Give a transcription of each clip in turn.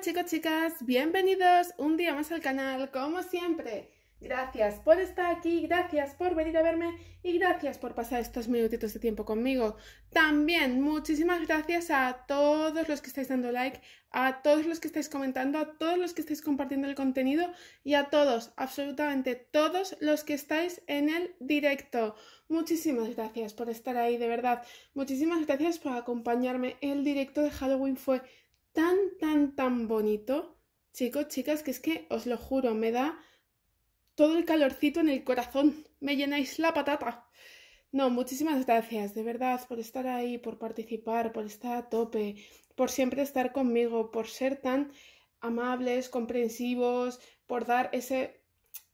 chicos, chicas, bienvenidos un día más al canal, como siempre. Gracias por estar aquí, gracias por venir a verme y gracias por pasar estos minutitos de tiempo conmigo. También muchísimas gracias a todos los que estáis dando like, a todos los que estáis comentando, a todos los que estáis compartiendo el contenido y a todos, absolutamente todos los que estáis en el directo. Muchísimas gracias por estar ahí, de verdad. Muchísimas gracias por acompañarme. El directo de Halloween fue tan, tan, tan bonito. Chicos, chicas, que es que os lo juro, me da todo el calorcito en el corazón. Me llenáis la patata. No, muchísimas gracias, de verdad, por estar ahí, por participar, por estar a tope, por siempre estar conmigo, por ser tan amables, comprensivos, por dar esa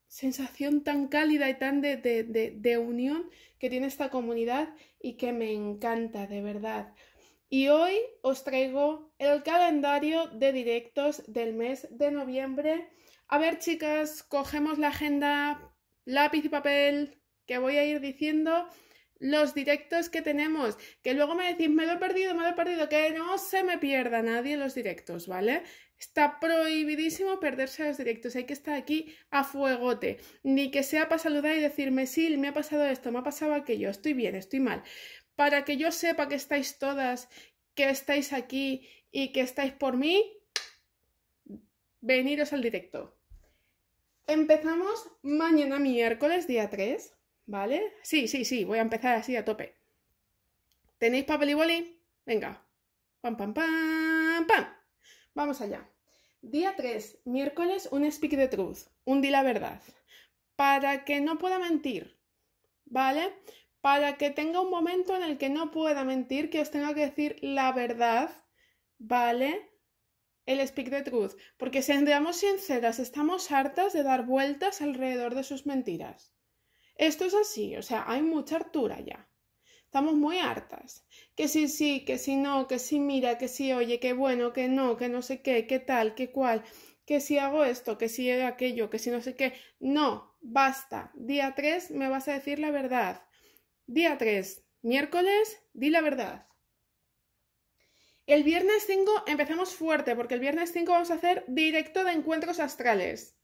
sensación tan cálida y tan de, de, de, de unión que tiene esta comunidad y que me encanta, de verdad y hoy os traigo el calendario de directos del mes de noviembre. A ver chicas, cogemos la agenda, lápiz y papel, que voy a ir diciendo los directos que tenemos, que luego me decís, me lo he perdido, me lo he perdido, que no se me pierda nadie los directos, ¿vale? Está prohibidísimo perderse los directos, hay que estar aquí a fuegote, ni que sea para saludar y decirme, sí, me ha pasado esto, me ha pasado aquello, estoy bien, estoy mal para que yo sepa que estáis todas, que estáis aquí y que estáis por mí, veniros al directo. Empezamos mañana miércoles, día 3, ¿vale? Sí, sí, sí, voy a empezar así a tope. ¿Tenéis papel y boli? Venga. Pam, pam, pam, pam. Vamos allá. Día 3, miércoles, un speak de truth, un di la verdad, para que no pueda mentir, ¿vale? para que tenga un momento en el que no pueda mentir, que os tenga que decir la verdad, ¿vale? El speak the truth, porque si andamos sinceras, estamos hartas de dar vueltas alrededor de sus mentiras. Esto es así, o sea, hay mucha hartura ya. Estamos muy hartas. Que sí, sí, que si no, que si mira, que si oye, que bueno, que no, que no sé qué, qué tal, qué cual, que si hago esto, que si aquello, que si no sé qué. No, basta. Día tres me vas a decir la verdad Día 3. Miércoles, di la verdad. El viernes 5 empezamos fuerte porque el viernes 5 vamos a hacer directo de encuentros astrales.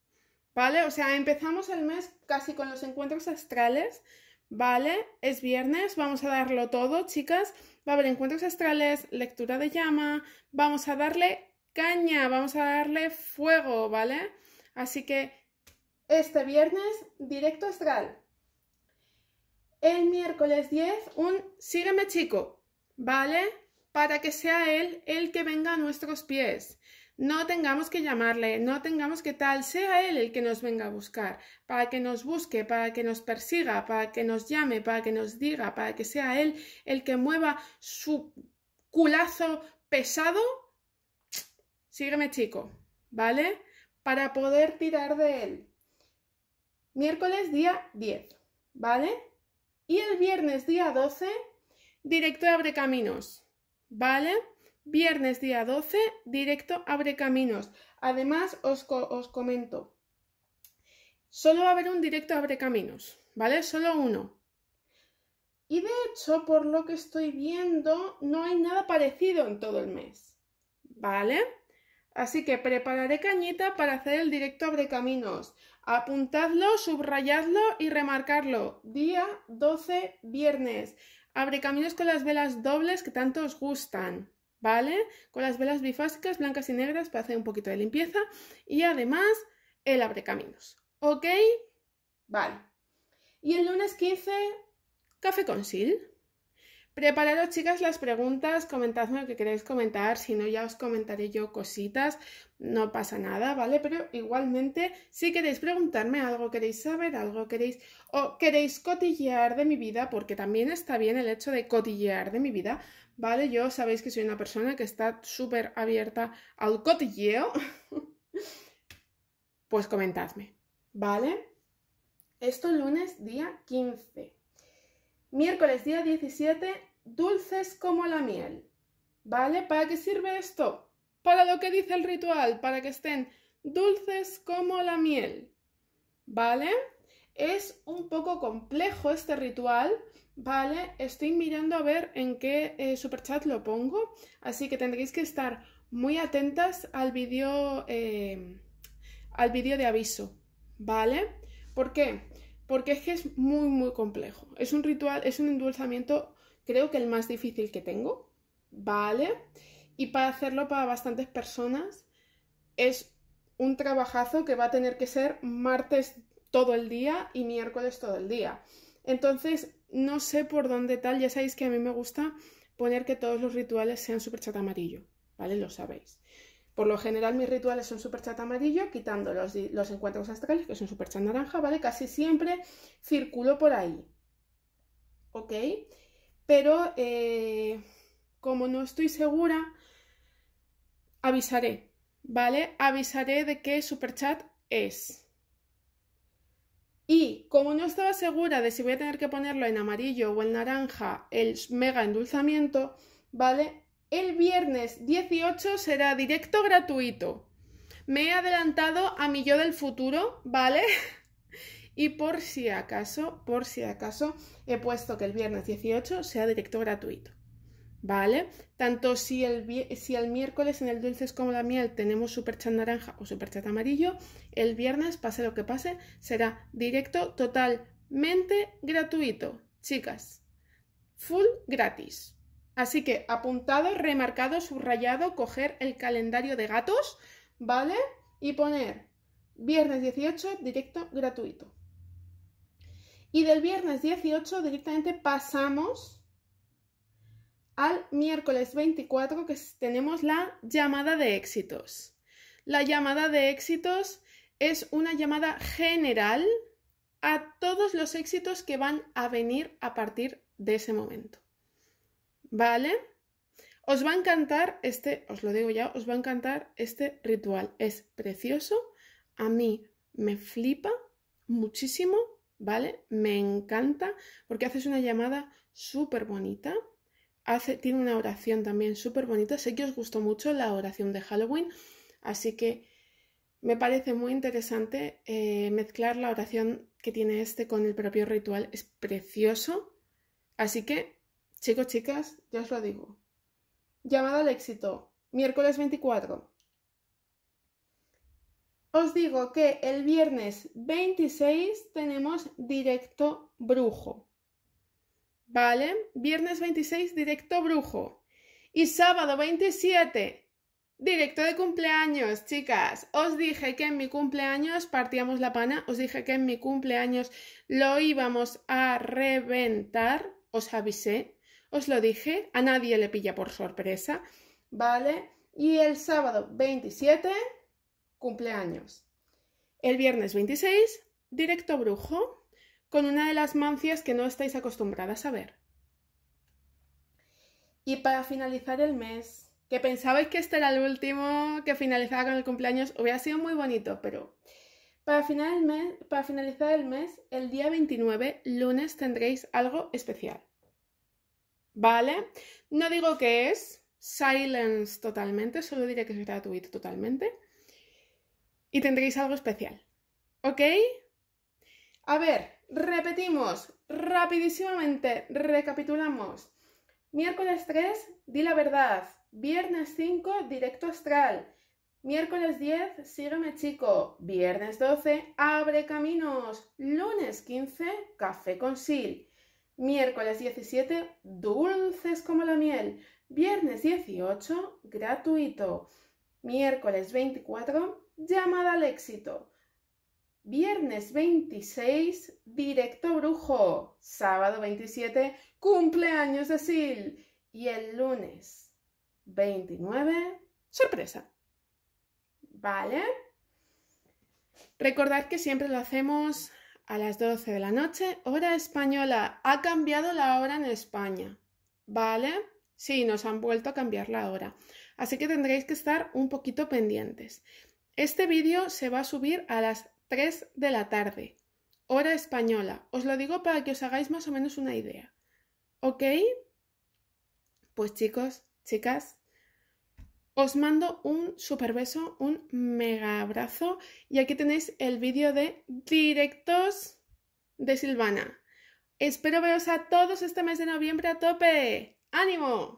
¿Vale? O sea, empezamos el mes casi con los encuentros astrales. ¿Vale? Es viernes, vamos a darlo todo, chicas. Va a haber encuentros astrales, lectura de llama. Vamos a darle caña, vamos a darle fuego, ¿vale? Así que este viernes, directo astral el miércoles 10 un sígueme chico, ¿vale? Para que sea él el que venga a nuestros pies. No tengamos que llamarle, no tengamos que tal, sea él el que nos venga a buscar, para que nos busque, para que nos persiga, para que nos llame, para que nos diga, para que sea él el que mueva su culazo pesado. Sígueme chico, ¿vale? Para poder tirar de él. Miércoles día 10, ¿vale? Y el viernes día 12, directo abre caminos, ¿vale? Viernes día 12, directo abre caminos. Además, os, os comento, solo va a haber un directo abre caminos, ¿vale? Solo uno. Y de hecho, por lo que estoy viendo, no hay nada parecido en todo el mes, ¿vale? Así que prepararé cañita para hacer el directo abre caminos. Apuntadlo, subrayadlo y remarcarlo. Día 12, viernes. Abre caminos con las velas dobles que tanto os gustan, ¿vale? Con las velas bifásicas, blancas y negras, para hacer un poquito de limpieza. Y además, el abre caminos. ¿Ok? Vale. Y el lunes 15, café con sil. Preparados chicas, las preguntas, comentadme lo que queréis comentar, si no ya os comentaré yo cositas, no pasa nada, ¿vale? Pero igualmente, si queréis preguntarme algo, queréis saber algo, queréis o queréis cotillear de mi vida, porque también está bien el hecho de cotillear de mi vida, ¿vale? Yo sabéis que soy una persona que está súper abierta al cotilleo, pues comentadme, ¿vale? Esto lunes día 15. Miércoles día 17, dulces como la miel. ¿Vale? ¿Para qué sirve esto? Para lo que dice el ritual, para que estén dulces como la miel. ¿Vale? Es un poco complejo este ritual, ¿vale? Estoy mirando a ver en qué eh, superchat lo pongo, así que tendréis que estar muy atentas al vídeo eh, al vídeo de aviso, ¿vale? ¿Por qué? porque es que es muy, muy complejo. Es un ritual, es un endulzamiento, creo que el más difícil que tengo, ¿vale? Y para hacerlo para bastantes personas es un trabajazo que va a tener que ser martes todo el día y miércoles todo el día. Entonces, no sé por dónde tal, ya sabéis que a mí me gusta poner que todos los rituales sean súper chat amarillo, ¿vale? Lo sabéis. Por lo general mis rituales son superchat amarillo, quitando los, los encuentros astrales, que son chat naranja, ¿vale? Casi siempre circulo por ahí. ¿Ok? Pero eh, como no estoy segura, avisaré, ¿vale? Avisaré de qué superchat es. Y como no estaba segura de si voy a tener que ponerlo en amarillo o en naranja el mega endulzamiento, ¿vale? El viernes 18 será directo gratuito. Me he adelantado a mi yo del futuro, ¿vale? Y por si acaso, por si acaso, he puesto que el viernes 18 sea directo gratuito. ¿Vale? Tanto si el, si el miércoles en el Dulces como la Miel tenemos superchat naranja o superchat amarillo, el viernes, pase lo que pase, será directo totalmente gratuito. Chicas, full gratis. Así que apuntado, remarcado, subrayado, coger el calendario de gatos, ¿vale? Y poner viernes 18, directo gratuito. Y del viernes 18 directamente pasamos al miércoles 24 que tenemos la llamada de éxitos. La llamada de éxitos es una llamada general a todos los éxitos que van a venir a partir de ese momento. ¿Vale? Os va a encantar este, os lo digo ya, os va a encantar este ritual. Es precioso, a mí me flipa muchísimo, ¿vale? Me encanta porque haces una llamada súper bonita. Hace, tiene una oración también súper bonita. Sé que os gustó mucho la oración de Halloween, así que me parece muy interesante eh, mezclar la oración que tiene este con el propio ritual. Es precioso. Así que Chicos, chicas, ya os lo digo. Llamada al éxito, miércoles 24. Os digo que el viernes 26 tenemos directo brujo. ¿Vale? Viernes 26, directo brujo. Y sábado 27, Directo de cumpleaños, chicas. Os dije que en mi cumpleaños partíamos la pana, os dije que en mi cumpleaños lo íbamos a reventar, os avisé. Os lo dije, a nadie le pilla por sorpresa, ¿vale? Y el sábado 27, cumpleaños. El viernes 26, directo brujo, con una de las mancias que no estáis acostumbradas a ver. Y para finalizar el mes, que pensabais que este era el último que finalizaba con el cumpleaños, hubiera sido muy bonito, pero para, para finalizar el mes, el día 29, lunes, tendréis algo especial. ¿vale? No digo que es Silence totalmente, solo diré que es gratuito totalmente. Y tendréis algo especial, ¿ok? A ver, repetimos rapidísimamente, recapitulamos. Miércoles 3, di la verdad. Viernes 5, directo astral. Miércoles 10, sígueme chico. Viernes 12, abre caminos. Lunes 15, café con sil. Miércoles 17, dulces como la miel. Viernes 18, gratuito. Miércoles 24, llamada al éxito. Viernes 26, directo brujo. Sábado 27, cumpleaños de Sil. Y el lunes 29, sorpresa. ¿Vale? Recordad que siempre lo hacemos a las 12 de la noche, hora española. Ha cambiado la hora en España. ¿Vale? Sí, nos han vuelto a cambiar la hora. Así que tendréis que estar un poquito pendientes. Este vídeo se va a subir a las 3 de la tarde, hora española. Os lo digo para que os hagáis más o menos una idea. ¿Ok? Pues chicos, chicas, os mando un super beso, un mega abrazo y aquí tenéis el vídeo de directos de Silvana. Espero veros a todos este mes de noviembre a tope. ¡Ánimo!